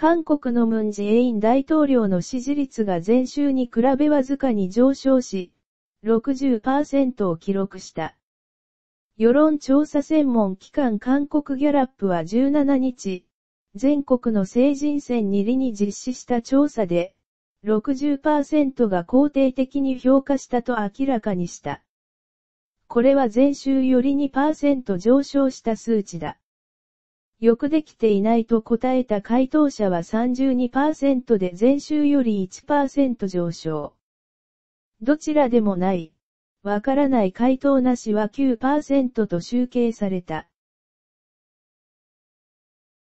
韓国のムンジェイン大統領の支持率が前週に比べわずかに上昇し、60%を記録した。世論調査専門機関韓国ギャラップは17日、全国の成人戦に理に実施した調査で、60%が肯定的に評価したと明らかにした。これは前週より2%上昇した数値だ。よくできていないと答えた回答者は32%で前週より1%上昇。どちらでもない。わからない回答なしは9%と集計された。